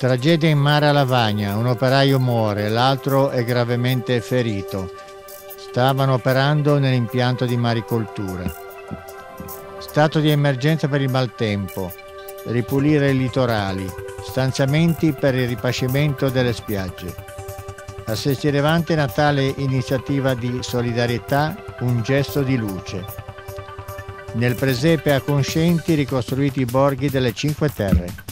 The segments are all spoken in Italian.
Tragedia in mare a Lavagna, un operaio muore, l'altro è gravemente ferito. Stavano operando nell'impianto di maricoltura. Stato di emergenza per il maltempo, ripulire i litorali, stanziamenti per il ripascimento delle spiagge. La sestirevante Natale iniziativa di solidarietà, un gesto di luce. Nel presepe a Conscienti ricostruiti i borghi delle Cinque Terre.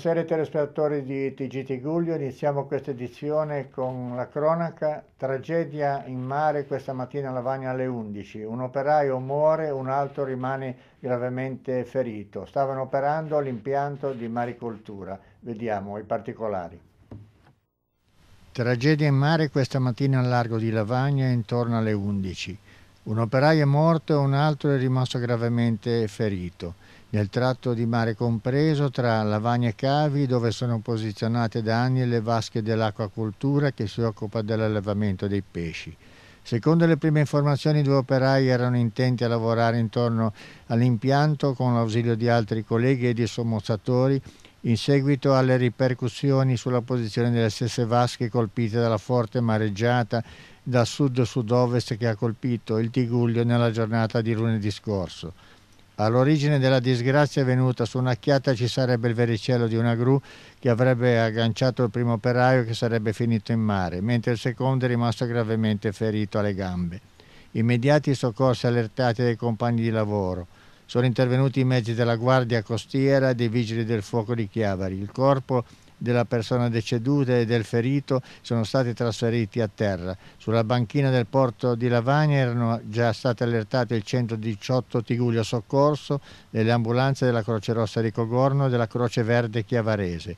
Buonasera telespettatori di TGT Guglio, iniziamo questa edizione con la cronaca Tragedia in mare questa mattina a Lavagna alle 11. Un operaio muore, un altro rimane gravemente ferito. Stavano operando all'impianto di maricoltura. Vediamo i particolari. Tragedia in mare questa mattina al largo di Lavagna intorno alle 11. Un operaio è morto e un altro è rimasto gravemente ferito nel tratto di mare compreso tra Lavagna e Cavi dove sono posizionate da anni le vasche dell'acquacultura che si occupa dell'allevamento dei pesci. Secondo le prime informazioni due operai erano intenti a lavorare intorno all'impianto con l'ausilio di altri colleghi e di sommozzatori in seguito alle ripercussioni sulla posizione delle stesse vasche colpite dalla forte mareggiata da sud-sud-ovest che ha colpito il Tiguglio nella giornata di lunedì scorso. All'origine della disgrazia venuta su un'acchiata ci sarebbe il vericello di una gru che avrebbe agganciato il primo operaio che sarebbe finito in mare, mentre il secondo è rimasto gravemente ferito alle gambe. Immediati soccorsi allertati dai compagni di lavoro. Sono intervenuti i mezzi della Guardia Costiera e dei Vigili del Fuoco di Chiavari. Il corpo della persona deceduta e del ferito sono stati trasferiti a terra. Sulla banchina del porto di Lavagna erano già state allertate il 118 Tiguglio Soccorso e le ambulanze della Croce Rossa di Cogorno e della Croce Verde Chiavarese.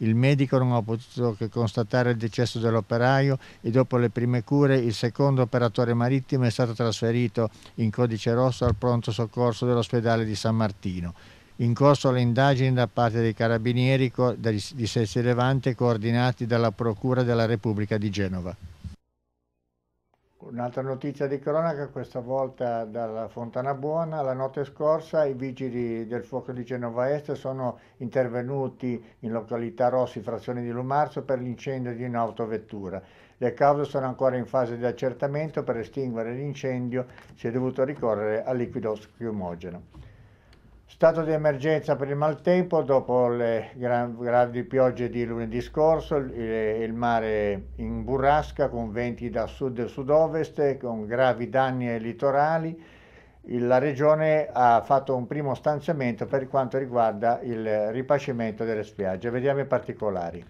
Il medico non ha potuto che constatare il decesso dell'operaio e dopo le prime cure il secondo operatore marittimo è stato trasferito in codice rosso al pronto soccorso dell'ospedale di San Martino in corso le indagini da parte dei carabinieri di Sestri Levante coordinati dalla Procura della Repubblica di Genova. Un'altra notizia di cronaca, questa volta dalla Fontana Buona. La notte scorsa i vigili del fuoco di Genova Est sono intervenuti in località Rossi, frazione di Lumarzo, per l'incendio di un'autovettura. Le cause sono ancora in fase di accertamento. Per estinguere l'incendio si è dovuto ricorrere al liquido schiumogeno. Stato di emergenza per il maltempo, dopo le gran, gravi piogge di lunedì scorso, il, eh, il, mare in burrasca con venti da sud e sud-ovest, con gravi danni ai litorali, la regione ha fatto un primo stanziamento per quanto riguarda il eh, ripascimento delle spiagge. Vediamo i particolari.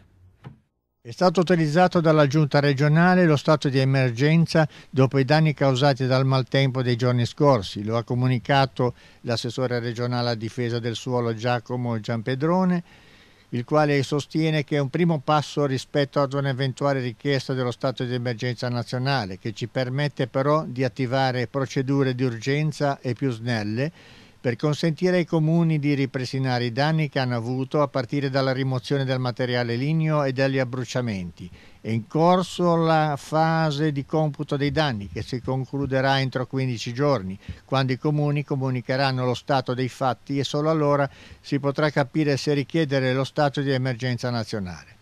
È stato utilizzato dalla giunta regionale lo stato di emergenza dopo i danni causati dal maltempo dei giorni scorsi, lo ha comunicato l'assessore regionale a difesa del suolo Giacomo Giampedrone, il quale sostiene che è un primo passo rispetto ad un'eventuale richiesta dello stato di emergenza nazionale, che ci permette però di attivare procedure di urgenza e più snelle per consentire ai comuni di ripristinare i danni che hanno avuto a partire dalla rimozione del materiale ligneo e dagli abbruciamenti. È in corso la fase di computo dei danni che si concluderà entro 15 giorni, quando i comuni comunicheranno lo stato dei fatti e solo allora si potrà capire se richiedere lo stato di emergenza nazionale.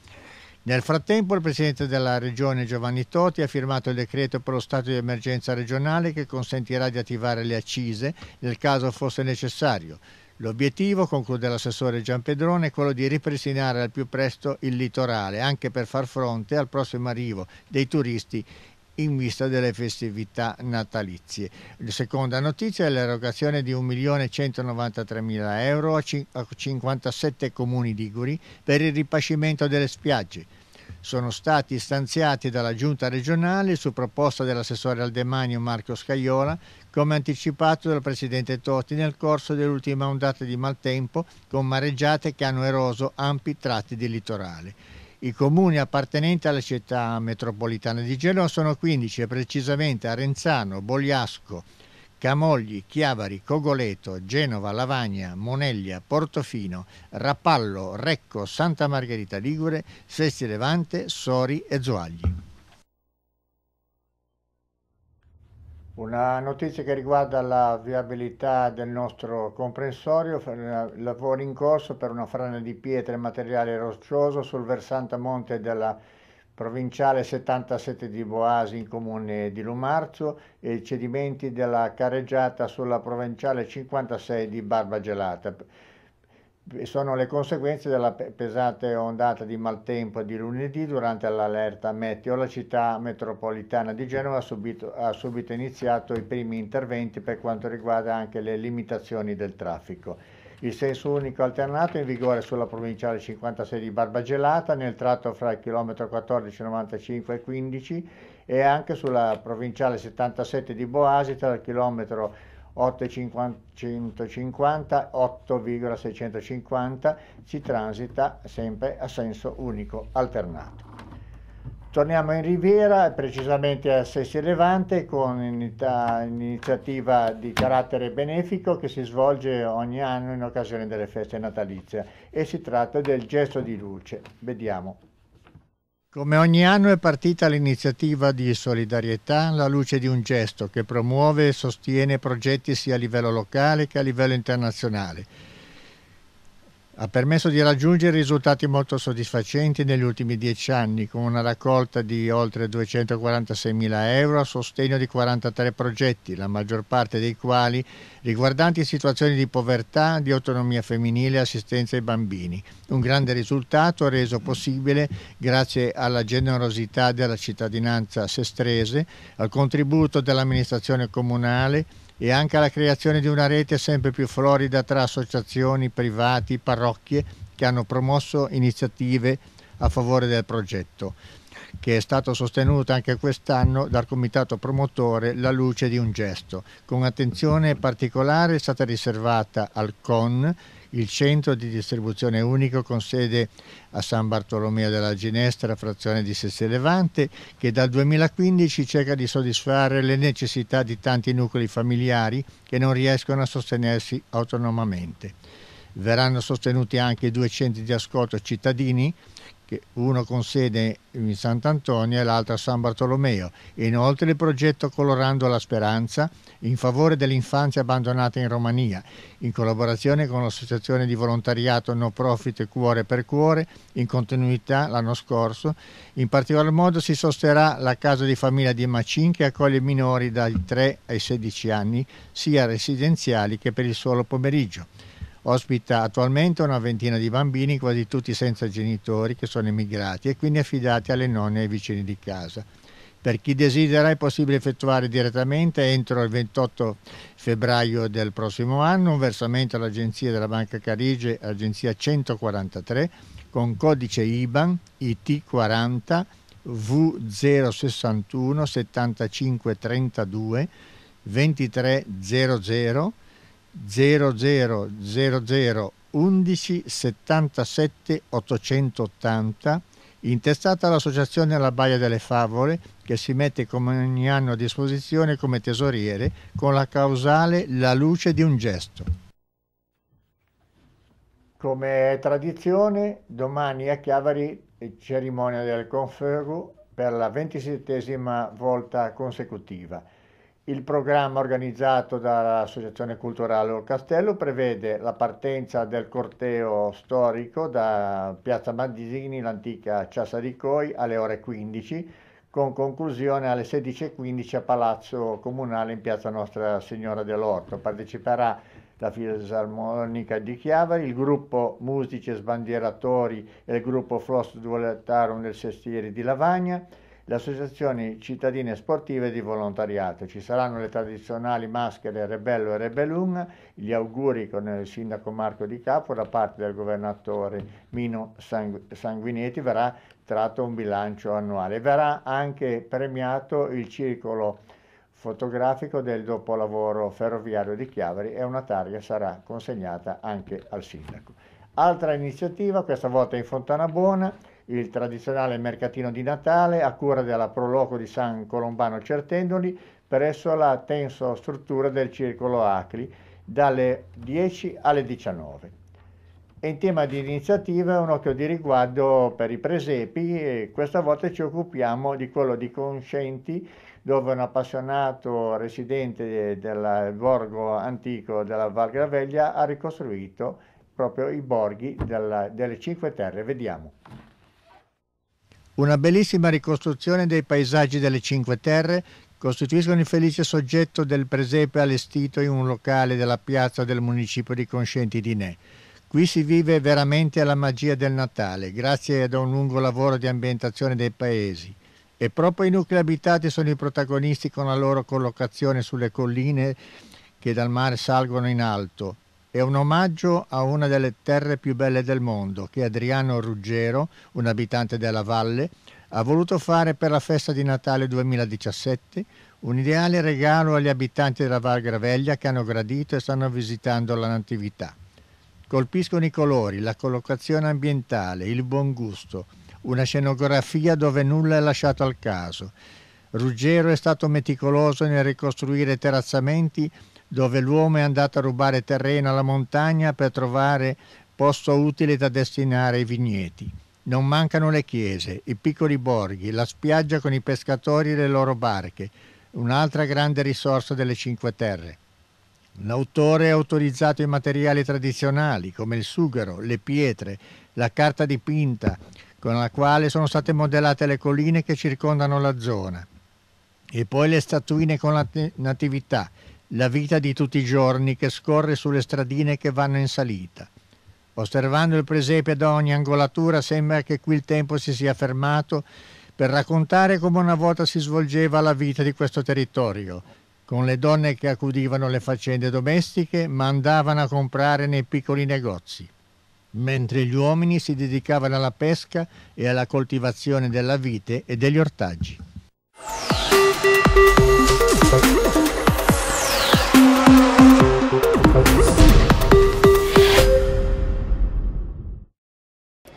Nel frattempo il Presidente della Regione Giovanni Toti ha firmato il decreto per lo stato di emergenza regionale che consentirà di attivare le accise nel caso fosse necessario. L'obiettivo, conclude l'assessore Giampedrone, è quello di ripristinare al più presto il litorale, anche per far fronte al prossimo arrivo dei turisti in vista delle festività natalizie. La seconda notizia è l'erogazione di 1.193.000 euro a 57 comuni liguri per il ripascimento delle spiagge sono stati stanziati dalla Giunta regionale su proposta dell'assessore al demanio Marco Scagliola, come anticipato dal Presidente Totti nel corso dell'ultima ondata di maltempo con mareggiate che hanno eroso ampi tratti di litorale. I comuni appartenenti alla città metropolitana di Genova sono 15 e precisamente Arenzano, Bogliasco, Camogli, Chiavari, Cogoleto, Genova, Lavagna, Moneglia, Portofino, Rapallo, Recco, Santa Margherita Ligure, Sesti Levante, Sori e Zoagli. Una notizia che riguarda la viabilità del nostro comprensorio, lavori in corso per una frana di pietre e materiale roccioso sul versante monte della provinciale 77 di Boasi in comune di Lumarzo e i cedimenti della carreggiata sulla provinciale 56 di Barbagelata. Sono le conseguenze della pesante ondata di maltempo di lunedì durante l'allerta meteo. La città metropolitana di Genova ha subito, ha subito iniziato i primi interventi per quanto riguarda anche le limitazioni del traffico il senso unico alternato è in vigore sulla provinciale 56 di Barbagelata nel tratto fra il chilometro 1495 e 15 e anche sulla provinciale 77 di Boasi tra il chilometro 850 8,650 si transita sempre a senso unico alternato. Torniamo in Riviera, precisamente a Sessi Levante, con un'iniziativa di carattere benefico che si svolge ogni anno in occasione delle feste natalizie e si tratta del gesto di luce. Vediamo. Come ogni anno è partita l'iniziativa di solidarietà La luce di un gesto che promuove e sostiene progetti sia a livello locale che a livello internazionale ha permesso di raggiungere risultati molto soddisfacenti negli ultimi dieci anni, con una raccolta di oltre 246.000 euro a sostegno di 43 progetti, la maggior parte dei quali riguardanti situazioni di povertà, di autonomia femminile e assistenza ai bambini. Un grande risultato reso possibile grazie alla generosità della cittadinanza sestrese, al contributo dell'amministrazione comunale, e anche alla creazione di una rete sempre più florida tra associazioni, privati, parrocchie che hanno promosso iniziative a favore del progetto, che è stato sostenuto anche quest'anno dal comitato promotore La Luce di un Gesto, con attenzione particolare è stata riservata al CON il centro di distribuzione unico con sede a San Bartolomeo della Ginestra, frazione di Sesse Levante, che dal 2015 cerca di soddisfare le necessità di tanti nuclei familiari che non riescono a sostenersi autonomamente. Verranno sostenuti anche due centri di ascolto cittadini uno con sede in Sant'Antonio e l'altro a San Bartolomeo, inoltre il progetto Colorando la Speranza in favore dell'infanzia abbandonata in Romania, in collaborazione con l'associazione di volontariato no profit Cuore per Cuore, in continuità l'anno scorso. In particolar modo si sosterrà la casa di famiglia di Macin che accoglie minori dai 3 ai 16 anni, sia residenziali che per il solo pomeriggio ospita attualmente una ventina di bambini, quasi tutti senza genitori, che sono emigrati e quindi affidati alle nonne e ai vicini di casa. Per chi desidera è possibile effettuare direttamente entro il 28 febbraio del prossimo anno un versamento all'Agenzia della Banca Carige, Agenzia 143, con codice IBAN IT40 V061 7532 2300 00 00 880 intestata all'associazione alla Baia delle Favole che si mette come ogni anno a disposizione come tesoriere con la causale La luce di un gesto. Come tradizione, domani a Chiavari cerimonia del Confergo per la ventisettesima volta consecutiva. Il programma organizzato dall'Associazione Culturale Castello prevede la partenza del corteo storico da Piazza Mandisini, l'antica Ciassa di Coi, alle ore 15, con conclusione alle 16.15 a Palazzo Comunale in Piazza Nostra Signora dell'Orto. Parteciperà la Fisarmonica di Chiavari, il gruppo Musici e Sbandieratori e il gruppo Floss Duoletarum del Sestieri di Lavagna le associazioni cittadine sportive di volontariato. Ci saranno le tradizionali maschere Rebello e Rebellum, gli auguri con il sindaco Marco Di Capo da parte del governatore Mino Sangu- Sanguinetti, verrà tratto un bilancio annuale. Verrà anche premiato il circolo fotografico del dopolavoro ferroviario di Chiavari e una targa sarà consegnata anche al sindaco. Altra iniziativa, questa volta in Fontanabona, il tradizionale mercatino di Natale a cura della Proloco di San Colombano Certendoli presso la tenso struttura del Circolo Acri dalle 10 alle 19. E in tema di iniziativa un occhio di riguardo per i presepi e questa volta ci occupiamo di quello di Conscienti dove un appassionato residente del borgo antico della Val Graveglia ha ricostruito proprio i borghi della, delle Cinque Terre. Vediamo. Una bellissima ricostruzione dei paesaggi delle Cinque Terre costituiscono il felice soggetto del presepe allestito in un locale della piazza del municipio di Conscienti di Ne. Qui si vive veramente la magia del Natale, grazie ad un lungo lavoro di ambientazione dei paesi. E proprio i nuclei abitati sono i protagonisti con la loro collocazione sulle colline che dal mare salgono in alto, è un omaggio a una delle terre più belle del mondo che Adriano Ruggero, un abitante della valle, ha voluto fare per la festa di Natale 2017, un ideale regalo agli abitanti della Val Graveglia che hanno gradito e stanno visitando la Natività. Colpiscono i colori, la collocazione ambientale, il buon gusto, una scenografia dove nulla è lasciato al caso. Ruggero è stato meticoloso nel ricostruire terrazzamenti dove l'uomo è andato a rubare terreno alla montagna per trovare posto utile da destinare ai vigneti. Non mancano le chiese, i piccoli borghi, la spiaggia con i pescatori e le loro barche, un'altra grande risorsa delle Cinque Terre. L'autore ha autorizzato i materiali tradizionali come il sughero, le pietre, la carta dipinta con la quale sono state modellate le colline che circondano la zona e poi le statuine con la natività, la vita di tutti i giorni che scorre sulle stradine che vanno in salita. Osservando il presepe da ogni angolatura sembra che qui il tempo si sia fermato per raccontare come una volta si svolgeva la vita di questo territorio, con le donne che accudivano le faccende domestiche ma andavano a comprare nei piccoli negozi, mentre gli uomini si dedicavano alla pesca e alla coltivazione della vite e degli ortaggi.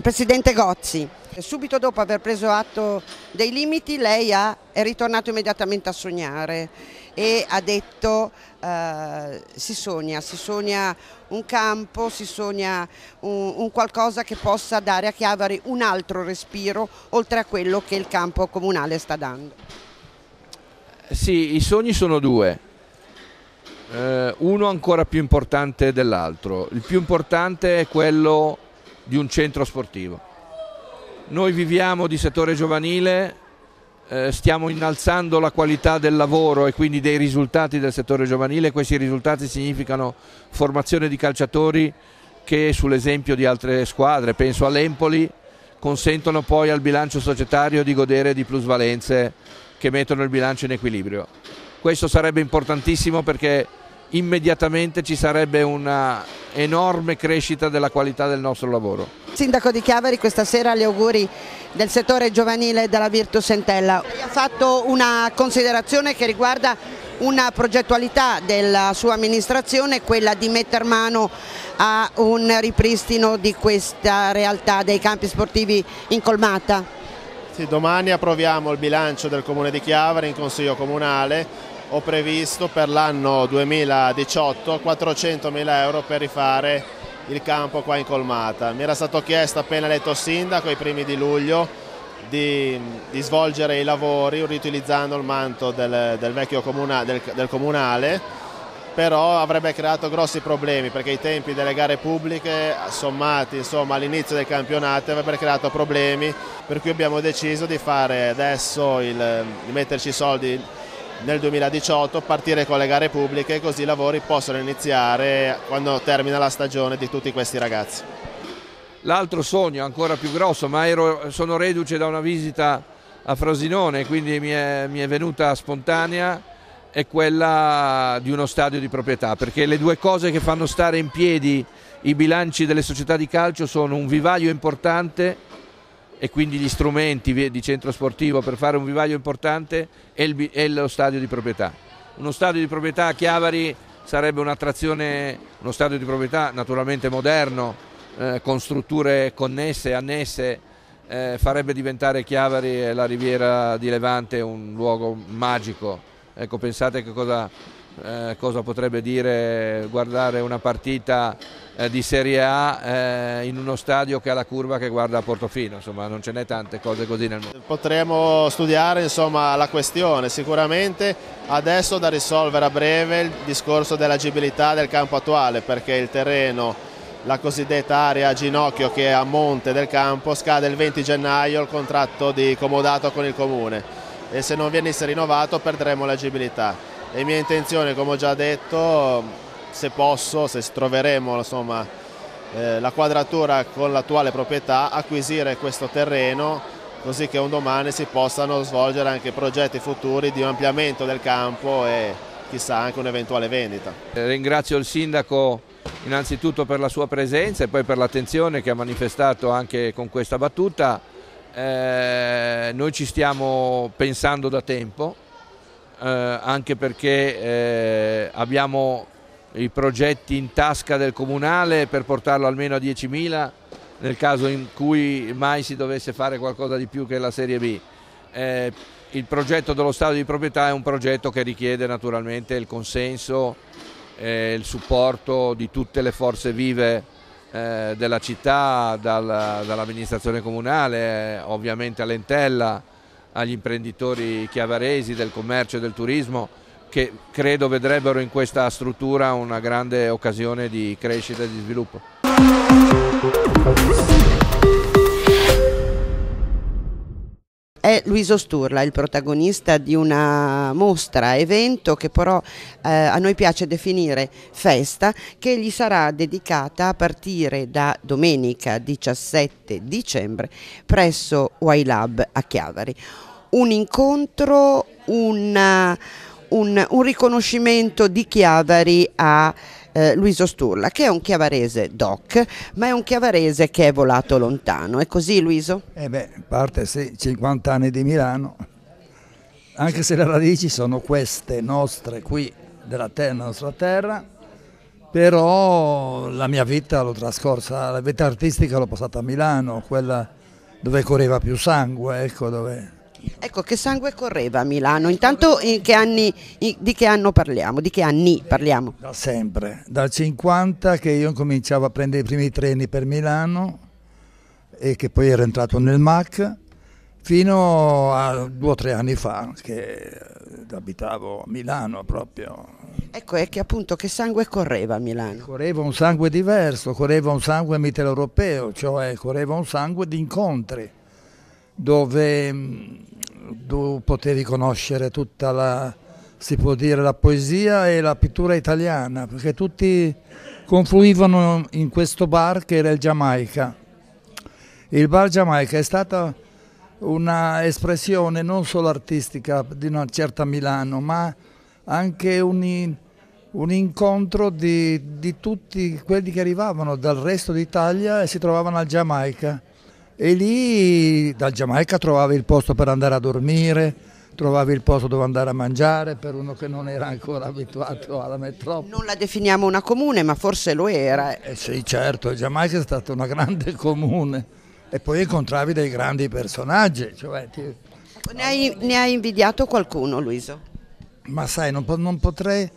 Presidente Gozzi, subito dopo aver preso atto dei limiti lei ha, è ritornato immediatamente a sognare e ha detto eh, si sogna, si sogna un campo, si sogna un, un, qualcosa che possa dare a Chiavari un altro respiro oltre a quello che il campo comunale sta dando. Sì, i sogni sono due, eh, uno ancora più importante dell'altro. Il più importante è quello di un centro sportivo. Noi viviamo di settore giovanile, eh, stiamo innalzando la qualità del lavoro e quindi dei risultati del settore giovanile, questi risultati significano formazione di calciatori che sull'esempio di altre squadre, penso all'Empoli, consentono poi al bilancio societario di godere di plusvalenze che mettono il bilancio in equilibrio. Questo sarebbe importantissimo perché immediatamente ci sarebbe una enorme crescita della qualità del nostro lavoro. Sindaco di Chiaveri, questa sera gli auguri del settore giovanile della Virtus Entella. Lei ha fatto una considerazione che riguarda una progettualità della sua amministrazione, quella di metter mano a un ripristino di questa realtà dei campi sportivi incolmata. Sì, domani approviamo il bilancio del Comune di Chiaveri in Consiglio Comunale ho previsto per l'anno 2018 400.000 euro per rifare il campo qua in Colmata. Mi era stato chiesto appena eletto sindaco ai primi di luglio di, di, svolgere i lavori riutilizzando il manto del, del vecchio comuna, del, del comunale, però avrebbe creato grossi problemi perché i tempi delle gare pubbliche sommati all'inizio del campionato avrebbero creato problemi, per cui abbiamo deciso di fare adesso il, di metterci soldi nel 2018 partire con le gare pubbliche così i lavori possono iniziare quando termina la stagione di tutti questi ragazzi. L'altro sogno ancora più grosso, ma ero, sono reduce da una visita a Frosinone, quindi mi è, mi è venuta spontanea, è quella di uno stadio di proprietà, perché le due cose che fanno stare in piedi i bilanci delle società di calcio sono un vivaio importante e quindi gli strumenti di centro sportivo per fare un vivaio importante è, lo stadio di proprietà. Uno stadio di proprietà a Chiavari sarebbe un'attrazione, uno stadio di proprietà naturalmente moderno, eh, con strutture connesse, annesse, eh, farebbe diventare Chiavari e la riviera di Levante un luogo magico. Ecco, pensate che cosa eh, cosa potrebbe dire guardare una partita eh, di Serie A eh, in uno stadio che ha la curva che guarda a Portofino, insomma non ce n'è tante cose così nel mondo. Potremmo studiare insomma, la questione, sicuramente adesso da risolvere a breve il discorso dell'agibilità del campo attuale perché il terreno la cosiddetta area a ginocchio che è a monte del campo scade il 20 gennaio il contratto di comodato con il comune e se non venisse rinnovato perderemo l'agibilità è mia intenzione, come ho già detto, se posso, se troveremo insomma, eh, la quadratura con l'attuale proprietà, acquisire questo terreno così che un domani si possano svolgere anche progetti futuri di ampliamento del campo e chissà anche un'eventuale vendita. Eh, ringrazio il sindaco innanzitutto per la sua presenza e poi per l'attenzione che ha manifestato anche con questa battuta. Eh, noi ci stiamo pensando da tempo, eh, anche perché eh, abbiamo i progetti in tasca del comunale per portarlo almeno a 10.000 nel caso in cui mai si dovesse fare qualcosa di più che la Serie B. Eh, il progetto dello Stato di proprietà è un progetto che richiede naturalmente il consenso e il supporto di tutte le forze vive eh, della città, dall'amministrazione comunale, ovviamente all'Entella, agli imprenditori chiavaresi del commercio e del turismo che credo vedrebbero in questa struttura una grande occasione di crescita e di sviluppo. È Luiso Sturla, il protagonista di una mostra, evento che però eh, a noi piace definire festa, che gli sarà dedicata a partire da domenica 17 dicembre presso YLab a Chiavari. Un incontro, una, un, un riconoscimento di Chiavari a eh, Luiso Sturla, che è un chiavarese doc, ma è un chiavarese che è volato lontano. È così Luiso? Eh beh, parte sì, 50 anni di Milano, anche se le radici sono queste nostre qui, della, terra, nostra terra, però la mia vita l'ho trascorsa, la vita artistica l'ho passata a Milano, quella dove correva più sangue, ecco dove Ecco, che sangue correva a Milano? Intanto in che anni, in, di che anno parliamo? Di che anni parliamo? Da sempre, dal 50 che io cominciavo a prendere i primi treni per Milano e che poi ero entrato nel MAC fino a due o tre anni fa che abitavo a Milano proprio. Ecco, è che appunto che sangue correva a Milano? Correva un sangue diverso, correva un sangue mitteleuropeo, cioè correva un sangue di incontri dove mm, tu potevi conoscere tutta la, si può dire, la poesia e la pittura italiana, perché tutti confluivano in questo bar che era il Giamaica. Il bar Giamaica è stata un'espressione non solo artistica di una certa Milano, ma anche un, un incontro di, di tutti quelli che arrivavano dal resto d'Italia e si trovavano al Giamaica e lì dal Giamaica trovavi il posto per andare a dormire, trovavi il posto dove andare a mangiare per uno che non era ancora abituato alla metropoli. Non la definiamo una comune, ma forse lo era. Eh sì, certo, Giamaica è stata una grande comune e poi incontravi dei grandi personaggi. Cioè ti... ne, hai, ne, hai, invidiato qualcuno, Luiso? Ma sai, non, non potrei,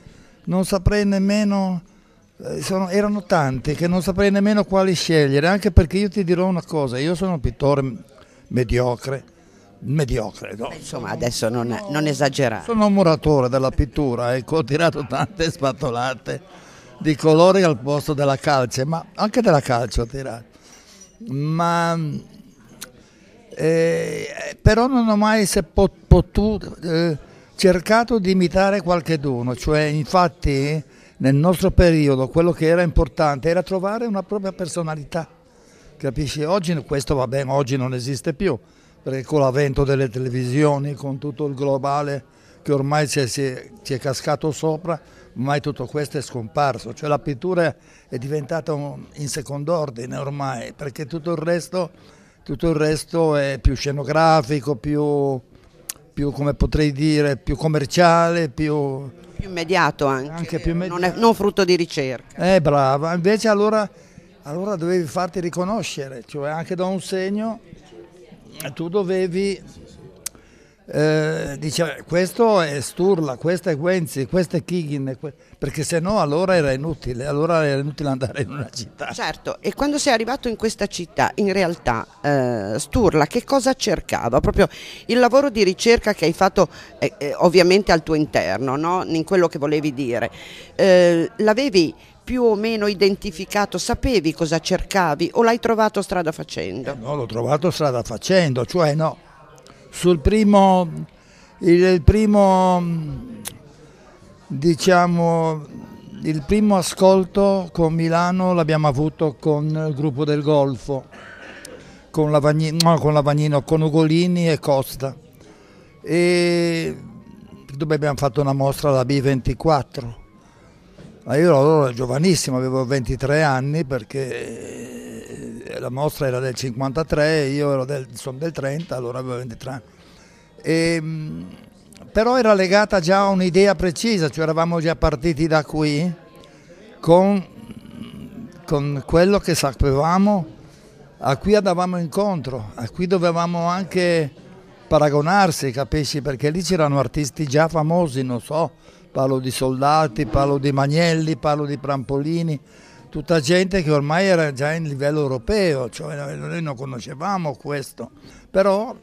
non saprei nemmeno eh, sono, erano tanti che non saprei nemmeno quali scegliere, anche perché io ti dirò una cosa, io sono un pittore mediocre, mediocre. No. Insomma, adesso non, non, esagerare. Sono un muratore della pittura, ecco, ho tirato tante spatolate di colori al posto della calce, ma anche della calce ho tirato. Ma eh, però non ho mai potuto, eh, cercato di imitare qualcheduno, cioè infatti nel nostro periodo quello che era importante era trovare una propria personalità. Capisci? Oggi questo va bene, oggi non esiste più, perché con l'avvento delle televisioni, con tutto il globale che ormai ci è, è cascato sopra, ormai tutto questo è scomparso. Cioè la pittura è diventata un, in secondo ordine ormai, perché tutto il resto, tutto il resto è più scenografico, più, più, come potrei dire, più commerciale, più più immediato anche, anche più immediato. Non, è, non, frutto di ricerca. Eh brava, invece allora, allora dovevi farti riconoscere, cioè anche da un segno eh, tu dovevi... Eh, dice questo è Sturla, questo è Guenzi, questo è Kigin, perché se no allora era inutile, allora era inutile andare in una città. Certo, e quando sei arrivato in questa città, in realtà eh, Sturla che cosa cercava? Proprio il lavoro di ricerca che hai fatto eh, eh ovviamente al tuo interno, no? in quello che volevi dire, eh, l'avevi più o meno identificato, sapevi cosa cercavi o l'hai trovato strada facendo? Eh, no, l'ho trovato strada facendo, cioè no, sul primo, il primo Diciamo, il primo ascolto con Milano l'abbiamo avuto con il gruppo del Golfo, con Lavagnino, no, con, Lavagnino con Ugolini e Costa. E dove abbiamo fatto una mostra alla B24. Ma io allora ero giovanissimo, avevo 23 anni perché eh, la mostra era del 53, io del, sono del 30, allora avevo 23 anni. E, ehm, però era legata già a un'idea precisa, cioè eravamo già partiti da qui con, con quello che sapevamo, a cui andavamo incontro, a cui dovevamo anche paragonarsi, capisci? Perché lì c'erano artisti già famosi, non so, parlo di Soldati, parlo di Magnelli, parlo di Prampolini, tutta gente che ormai era già in livello europeo, cioè noi non conoscevamo questo, però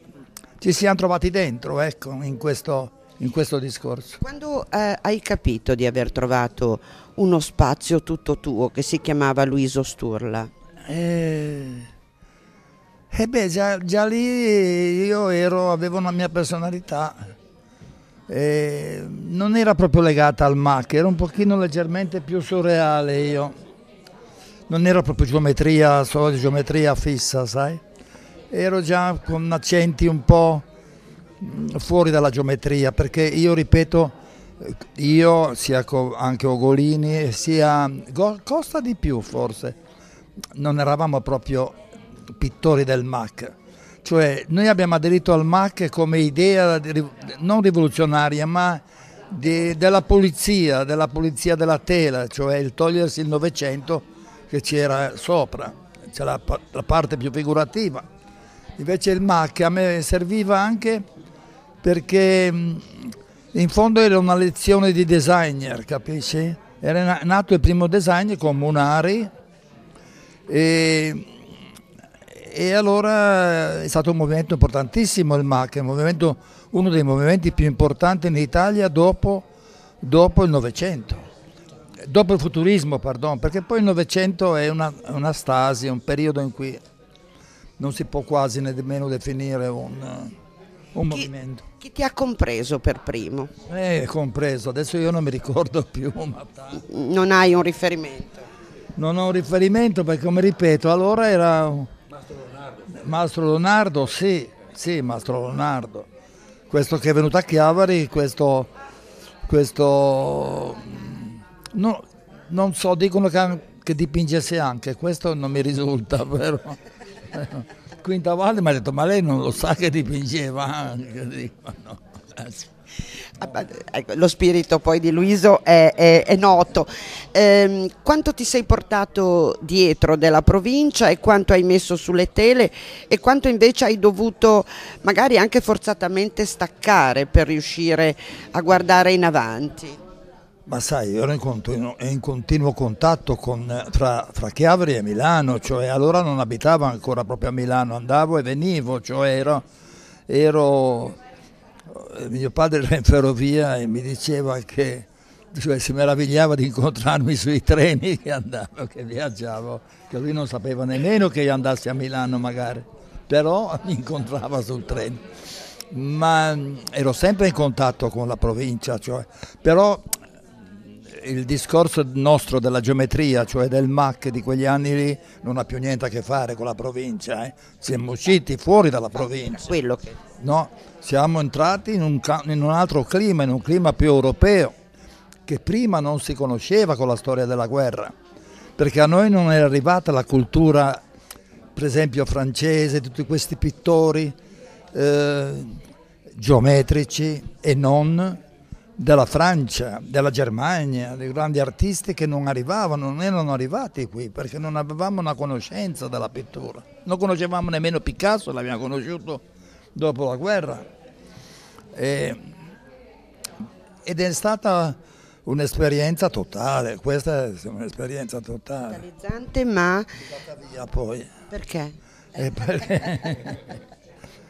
ci siamo trovati dentro, ecco, in questo in questo discorso. Quando eh, hai capito di aver trovato uno spazio tutto tuo che si chiamava Luiso Sturla? Eh, eh beh, già, già, lì io ero, avevo una mia personalità, eh, non era proprio legata al MAC, era un pochino leggermente più surreale io, non era proprio geometria, solo geometria fissa, sai? Ero già con accenti un po' fuori dalla geometria perché io ripeto io sia anche Ogolini sia Costa di più forse non eravamo proprio pittori del MAC cioè noi abbiamo aderito al MAC come idea non rivoluzionaria ma di, della pulizia della pulizia della tela cioè il togliersi il novecento che c'era sopra c'è la, la parte più figurativa invece il MAC a me serviva anche perché mm, in fondo era una lezione di designer, capisci? Era nato il primo design con Monari e, e allora è stato un movimento importantissimo il MAC, un uno dei movimenti più importanti in Italia dopo, dopo il Novecento dopo il futurismo, pardon, perché poi il Novecento è una, una stasi, un periodo in cui non si può quasi nemmeno definire un, un chi, movimento. Chi ti ha compreso per primo? Eh, compreso, adesso io non mi ricordo più. Ma... Non hai un riferimento? Non ho un riferimento perché, come ripeto, allora era... Mastro Leonardo. Mastro Leonardo, sì, sì, Mastro Leonardo. Questo che è venuto a Chiavari, questo... questo... Mm, no, non so, dicono che, che dipingesse anche, questo non mi risulta, però quinta volta mi ha detto ma lei non lo sa che dipingeva? No. Ah, ecco, lo spirito poi di Luiso è, è, è noto. Eh, quanto ti sei portato dietro della provincia e quanto hai messo sulle tele e quanto invece hai dovuto magari anche forzatamente staccare per riuscire a guardare in avanti? Ma sai, io ero in continuo, in continuo contatto con, fra, fra, Chiavari e Milano, cioè allora non abitavo ancora proprio a Milano, andavo e venivo, cioè ero, ero eh, mio padre era in ferrovia e mi diceva che cioè, si meravigliava di incontrarmi sui treni che andavo, che viaggiavo, che lui non sapeva nemmeno che io andassi a Milano magari, però mi incontrava sul treno. Ma mm, ero sempre in contatto con la provincia, cioè, però il discorso nostro della geometria, cioè del MAC di quegli anni lì, non ha più niente a che fare con la provincia, eh. siamo usciti fuori dalla provincia. Quello che... No, siamo entrati in un, in un altro clima, in un clima più europeo, che prima non si conosceva con la storia della guerra, perché a noi non era arrivata la cultura, per esempio, francese, tutti questi pittori eh, geometrici e non della Francia, della Germania, dei grandi artisti che non arrivavano, non erano arrivati qui perché non avevamo una conoscenza della pittura. Non conoscevamo nemmeno Picasso, l'abbiamo conosciuto dopo la guerra. E, ed è stata un'esperienza totale, questa è un'esperienza totale. Totalizzante, ma... Via poi. Perché? Eh, perché...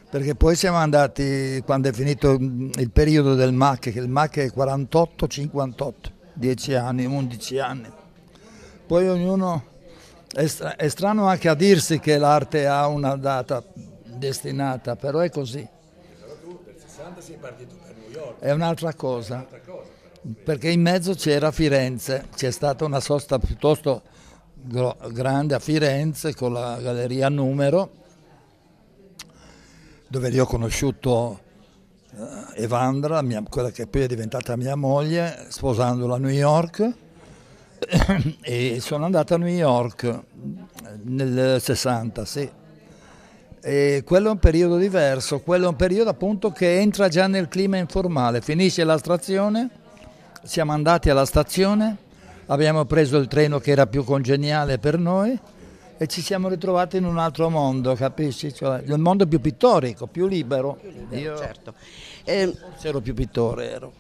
perché poi siamo andati, quando è finito il periodo del MAC, che il MAC è 48-58, 10 anni, 11 anni. Poi ognuno, è, stra, è strano anche a dirsi che l'arte ha una data destinata, però è così. Però tu per 60 sei partito per New York. È un'altra cosa. È un'altra cosa perché in mezzo c'era Firenze, c'è stata una sosta piuttosto grande a Firenze con la galleria Numero dove io ho conosciuto eh, Evandra, mia, quella che poi è diventata mia moglie, sposandola a New York e sono andato a New York eh, nel 60, sì. E quello è un periodo diverso, quello è un periodo appunto che entra già nel clima informale, finisce l'astrazione, siamo andati alla stazione, abbiamo preso il treno che era più congeniale per noi e ci siamo ritrovati in un altro mondo, capisci? Cioè, il mondo più pittorico, più libero. Più libero Io certo. Eh, ero più pittore. Ero.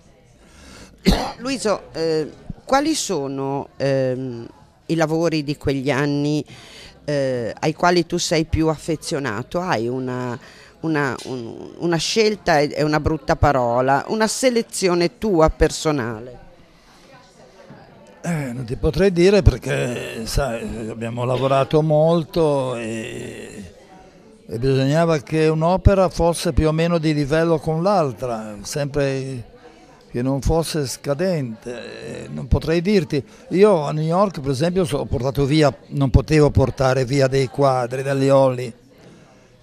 Luiso, eh, quali sono eh, i lavori di quegli anni eh, ai quali tu sei più affezionato? Hai una, una, un, una scelta, è una brutta parola, una selezione tua personale? Eh, non ti potrei dire perché sai, abbiamo lavorato molto e, e bisognava che un'opera fosse più o meno di livello con l'altra, sempre che non fosse scadente, eh, non potrei dirti. Io a New York per esempio ho portato via, non potevo portare via dei quadri, degli oli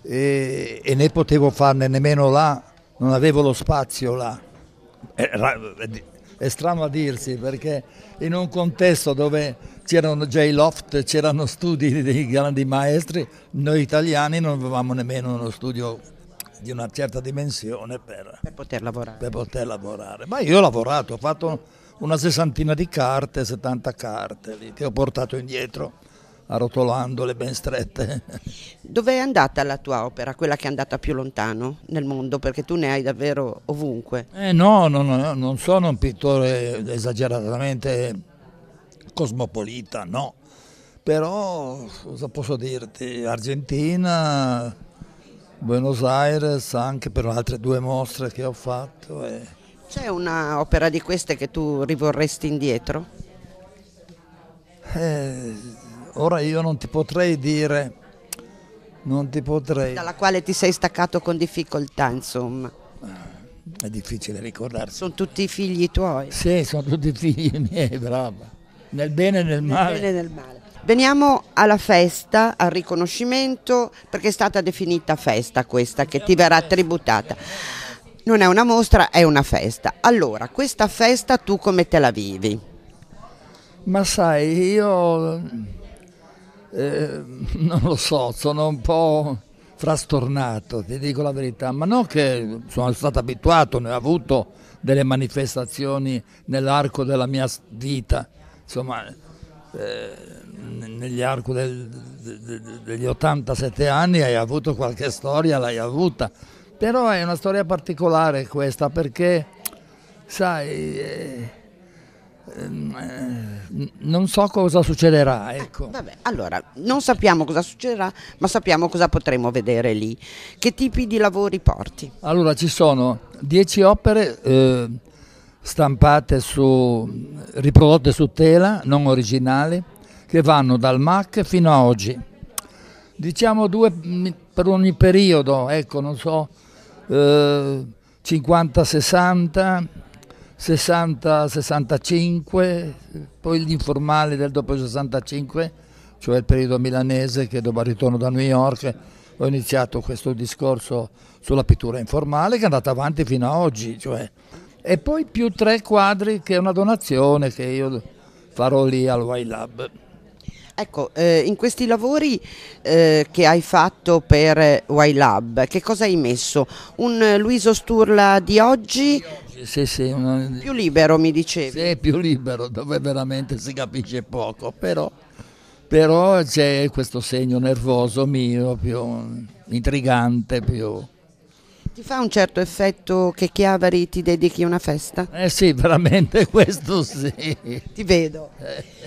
e, e né potevo farne nemmeno là, non avevo lo spazio là. Eh, eh, è strano a dirsi perché in un contesto dove c'erano già i loft, c'erano studi dei grandi maestri, noi italiani non avevamo nemmeno uno studio di una certa dimensione per, per, poter, lavorare. per poter lavorare. Ma io ho lavorato, ho fatto una sessantina di carte, 70 carte lì, ti ho portato indietro arrotolandole ben strette. Dove è andata la tua opera, quella che è andata più lontano nel mondo? Perché tu ne hai davvero ovunque. Eh no, no, no non sono un pittore esageratamente cosmopolita, no. Però, cosa posso dirti, Argentina, Buenos Aires, anche per altre due mostre che ho fatto. E... C'è un'opera di queste che tu rivorresti indietro? Eh Ora io non ti potrei dire, non ti potrei... Dalla quale ti sei staccato con difficoltà, insomma. È difficile ricordarsi. Sono tutti figli tuoi. Sì, sono tutti figli miei, brava. Nel bene e nel male. Nel bene e nel male. Veniamo alla festa, al riconoscimento, perché è stata definita festa questa che ti verrà tributata. Non è una mostra, è una festa. Allora, questa festa tu come te la vivi? Ma sai, io eh, non lo so, sono un po' frastornato, ti dico la verità, ma non che sono stato abituato, ne ho avuto delle manifestazioni nell'arco della mia vita, insomma, eh, negli arco del, de, de, degli 87 anni hai avuto qualche storia, l'hai avuta, però è una storia particolare questa perché, sai... Eh, Ehm, eh, non so cosa succederà. Ecco. Eh, vabbè, allora, non sappiamo cosa succederà, ma sappiamo cosa potremo vedere lì. Che tipi di lavori porti? Allora, ci sono dieci opere eh, stampate su, riprodotte su tela, non originali, che vanno dal MAC fino a oggi. Diciamo due mm, per ogni periodo, ecco, non so, eh, 50-60. 60-65, poi l'informale del dopo 65, cioè il periodo milanese che dopo il ritorno da New York ho iniziato questo discorso sulla pittura informale che è andata avanti fino ad oggi. Cioè. E poi più tre quadri che è una donazione che io farò lì al Y Lab. Ecco, eh, in questi lavori eh, che hai fatto per YLab, che cosa hai messo? Un Luiso Sturla di oggi? Sì, sì, una... Più libero mi dicevi? Sì, più libero, dove veramente si capisce poco, però, però c'è questo segno nervoso mio più intrigante, più ti fa un certo effetto che Chiavari ti dedichi una festa? Eh sì, veramente questo sì. ti vedo.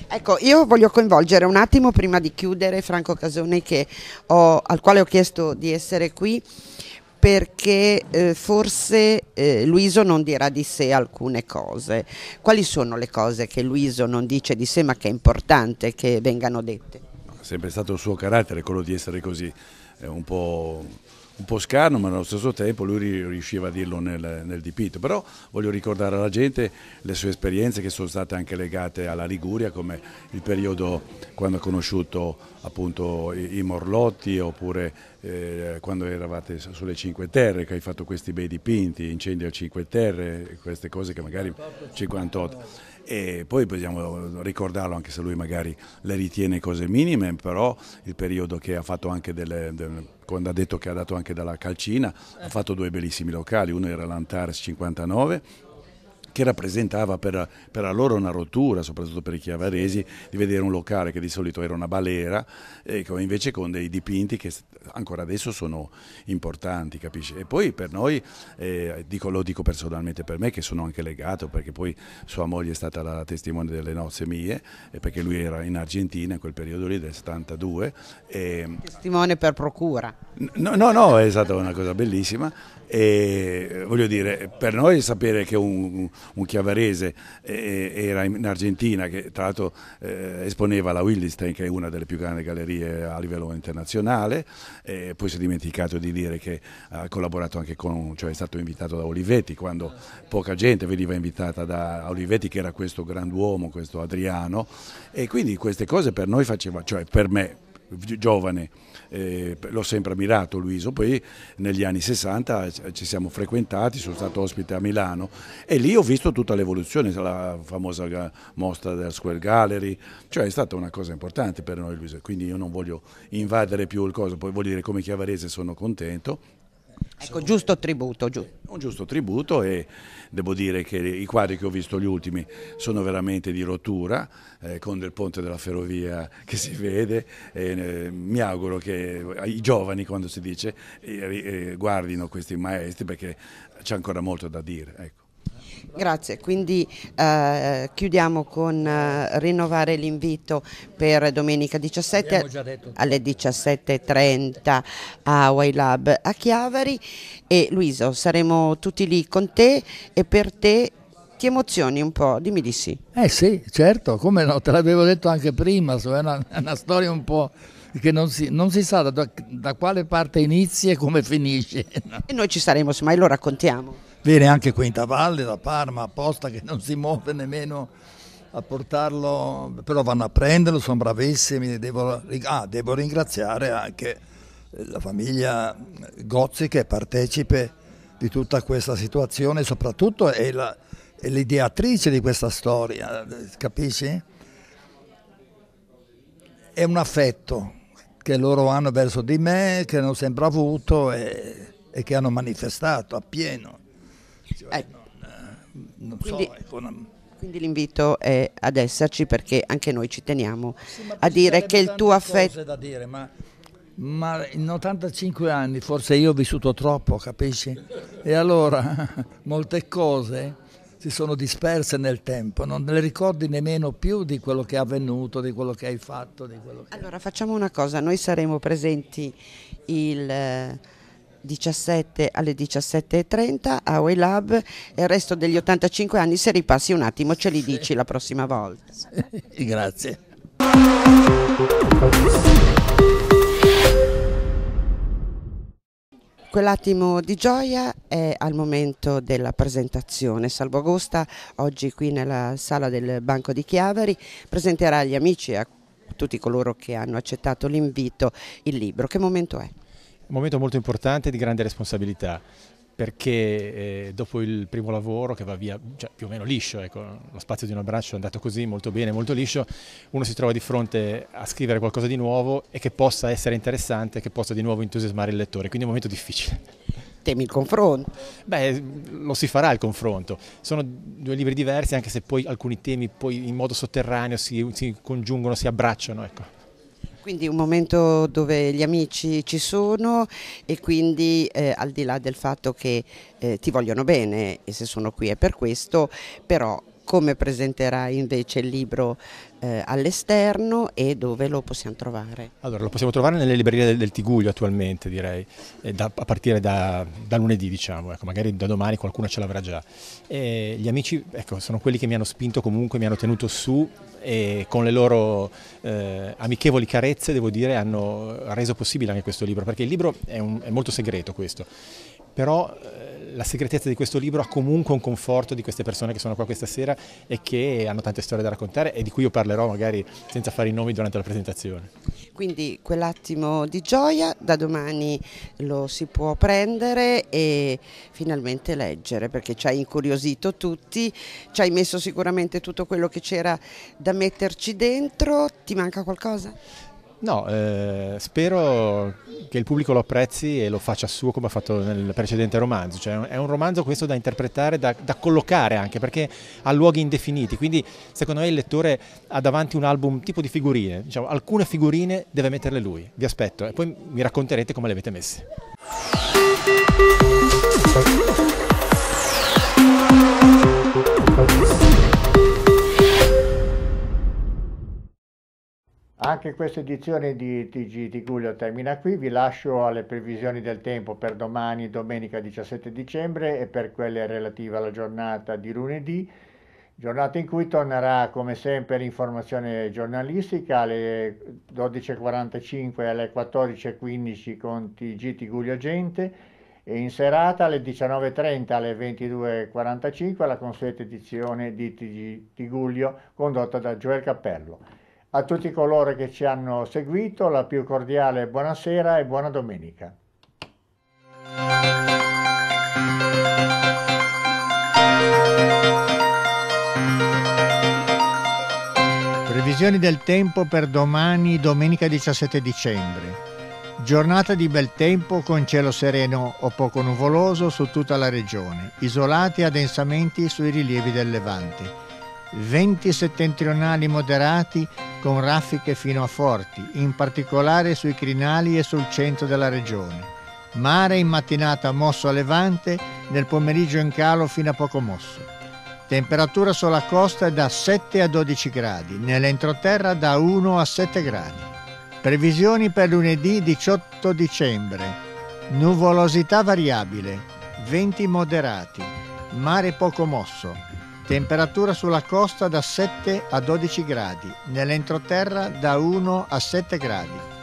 Ecco, io voglio coinvolgere un attimo prima di chiudere Franco Casone ho, al quale ho chiesto di essere qui perché eh, forse eh, Luiso non dirà di sé alcune cose. Quali sono le cose che Luiso non dice di sé ma che è importante che vengano dette? È sempre stato il suo carattere quello di essere così, è eh, un po' un po' scarno, ma allo stesso tempo lui riusciva a dirlo nel, nel, dipinto. Però voglio ricordare alla gente le sue esperienze che sono state anche legate alla Liguria, come il periodo quando ha conosciuto appunto i, i Morlotti oppure eh, quando eravate sulle Cinque Terre, che hai fatto questi bei dipinti, incendi a Cinque Terre, queste cose che magari 58 e poi possiamo ricordarlo anche se lui magari le ritiene cose minime, però il periodo che ha fatto anche delle, delle quando ha detto che ha dato anche dalla calcina, ha fatto due bellissimi locali, uno era l'Antares 59 che rappresentava per, per loro una rottura, soprattutto per i chiavaresi, di vedere un locale che di solito era una balera, ecco, invece con dei dipinti che ancora adesso sono importanti, capisci? E poi per noi, eh, dico, lo dico personalmente per me, che sono anche legato, perché poi sua moglie è stata la testimone delle nozze mie, perché lui era in Argentina in quel periodo lì del 72. E... Testimone per procura. No, no, no, è stata una cosa bellissima e, voglio dire, per noi sapere che un, un chiavarese eh, eh, era in Argentina, che tra l'altro eh, esponeva la Willistein, che è una delle più grandi gallerie a livello internazionale, eh, poi si è dimenticato di dire che ha collaborato anche con, cioè è stato invitato da Olivetti, quando poca gente veniva invitata da Olivetti, che era questo grand'uomo, questo Adriano, e quindi queste cose per noi faceva, cioè per me, giovane, eh, l'ho sempre ammirato Luiso, poi negli anni 60 eh, ci siamo frequentati, sono stato ospite a Milano e lì ho visto tutta l'evoluzione, la famosa mostra della Square Gallery, cioè è stata una cosa importante per noi Luiso, quindi io non voglio invadere più il coso, poi voglio dire come chiavarese sono contento Ecco, giusto tributo. Giusto. Eh, un giusto tributo e devo dire che i quadri che ho visto gli ultimi sono veramente di rottura, eh, con del ponte della ferrovia che si vede. E, eh, mi auguro che i giovani, quando si dice, eh, eh guardino questi maestri perché c'è ancora molto da dire. Ecco. Grazie, quindi eh, chiudiamo con eh, rinnovare l'invito per domenica 17 alle 17.30 a Y Lab a Chiavari e Luiso saremo tutti lì con te e per te ti emozioni un po', dimmi di sì. Eh sì, certo, come no, te l'avevo detto anche prima, è una, una storia un po' che non si, non si sa da, da, quale parte inizia e come finisce. E noi ci saremo, semmai lo raccontiamo. Viene anche Quinta Valle da Parma apposta che non si muove nemmeno a portarlo, però vanno a prenderlo, sono bravissimi. Devo, ah, devo ringraziare anche eh, la famiglia Gozzi che è partecipe di tutta questa situazione, soprattutto è, la, è l'ideatrice di questa storia, capisci? È un affetto che loro hanno verso di me, che non sembra avuto e, e che hanno manifestato appieno. Ecco. Eh, non, non quindi, so, ecco, quindi l'invito è ad esserci perché anche noi ci teniamo sì, a dire che il tuo affetto... da dire, ma, ma in 85 anni forse io ho vissuto troppo, capisci? E allora molte cose si sono disperse nel tempo, non le ricordi nemmeno più di quello che è avvenuto, di quello che hai fatto. Che... Allora facciamo una cosa, noi saremo presenti il 17 alle 17.30 a Waylab e il resto degli 85 anni se ripassi un attimo ce li dici la prossima volta. Sì, grazie. Quell'attimo di gioia è al momento della presentazione. Salvo Agosta, oggi qui nella sala del Banco di Chiaveri, presenterà agli amici e a tutti coloro che hanno accettato l'invito il libro. Che momento è? un momento molto importante e di grande responsabilità perché eh, dopo il primo lavoro che va via cioè, più o meno liscio, ecco, lo spazio di un abbraccio è andato così molto bene, molto liscio, uno si trova di fronte a scrivere qualcosa di nuovo e che possa essere interessante, che possa di nuovo entusiasmare il lettore, quindi è un momento difficile. Temi il confronto? Beh, lo si farà il confronto, sono due libri diversi anche se poi alcuni temi poi in modo sotterraneo si, si congiungono, si abbracciano. Ecco. Quindi un momento dove gli amici ci sono e quindi eh, al di là del fatto che eh, ti vogliono bene e se sono qui è per questo, però come presenterai invece il libro eh, all'esterno e dove lo possiamo trovare? Allora, lo possiamo trovare nelle librerie del, del Tiguglio attualmente, direi, eh, da, a partire da, da lunedì, diciamo, ecco, magari da domani qualcuno ce l'avrà già. E gli amici ecco, sono quelli che mi hanno spinto comunque, mi hanno tenuto su e con le loro eh, amichevoli carezze, devo dire, hanno reso possibile anche questo libro, perché il libro è, un, è molto segreto questo, però eh, la segretezza di questo libro ha comunque un conforto di queste persone che sono qua questa sera e che hanno tante storie da raccontare e di cui io parlerò magari senza fare i nomi durante la presentazione. Quindi quell'attimo di gioia da domani lo si può prendere e finalmente leggere perché ci hai incuriosito tutti, ci hai messo sicuramente tutto quello che c'era da metterci dentro, ti manca qualcosa? No, eh, spero che il pubblico lo apprezzi e lo faccia suo come ha fatto nel precedente romanzo. Cioè, è un romanzo questo da interpretare, da, da, collocare anche, perché ha luoghi indefiniti. Quindi, secondo me, il lettore ha davanti un album tipo di figurine. Diciamo, alcune figurine deve metterle lui. Vi aspetto e poi mi racconterete come le avete messe. Anche questa edizione di TG Tiguglio termina qui, vi lascio alle previsioni del tempo per domani, domenica 17 dicembre e per quelle relative alla giornata di lunedì, giornata in cui tornerà come sempre l'informazione giornalistica alle 12.45 e alle 14.15 con TG Tiguglio Gente e in serata alle 19.30 alle 22.45 la consueta edizione di TG Tiguglio condotta da Gioel Cappello. A tutti coloro che ci hanno seguito la più cordiale buonasera e buona domenica. Previsioni del tempo per domani, domenica 17 dicembre. Giornata di bel tempo con cielo sereno o poco nuvoloso su tutta la regione, isolati addensamenti sui rilievi del Levante venti settentrionali moderati con raffiche fino a forti, in particolare sui crinali e sul centro della regione. Mare in mattinata mosso a levante, nel pomeriggio in calo fino a poco mosso. Temperatura sulla costa è da 7 a 12 gradi, nell'entroterra da 1 a 7 gradi. Previsioni per lunedì 18 dicembre. Nuvolosità variabile, venti moderati, mare poco mosso, Temperatura sulla costa da 7 a 12 gradi, nell'entroterra da 1 a 7 gradi.